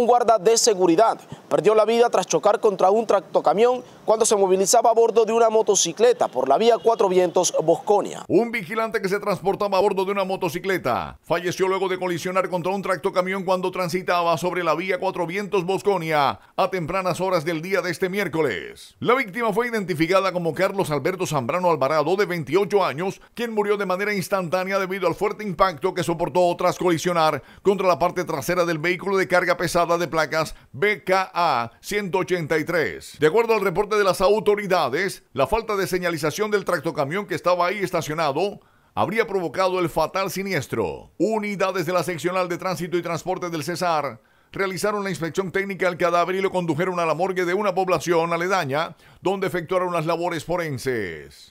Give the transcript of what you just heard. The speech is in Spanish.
un guarda de seguridad perdió la vida tras chocar contra un tractocamión cuando se movilizaba a bordo de una motocicleta por la vía Cuatro Vientos Bosconia. Un vigilante que se transportaba a bordo de una motocicleta falleció luego de colisionar contra un tractocamión cuando transitaba sobre la vía Cuatro Vientos Bosconia a tempranas horas del día de este miércoles. La víctima fue identificada como Carlos Alberto Zambrano Alvarado de 28 años, quien murió de manera instantánea debido al fuerte impacto que soportó tras colisionar contra la parte trasera del vehículo de carga pesada de placas BKA 183 De acuerdo al reporte de las autoridades, la falta de señalización del tractocamión que estaba ahí estacionado habría provocado el fatal siniestro. Unidades de la seccional de tránsito y transporte del Cesar realizaron la inspección técnica al cadáver y lo condujeron a la morgue de una población aledaña, donde efectuaron las labores forenses.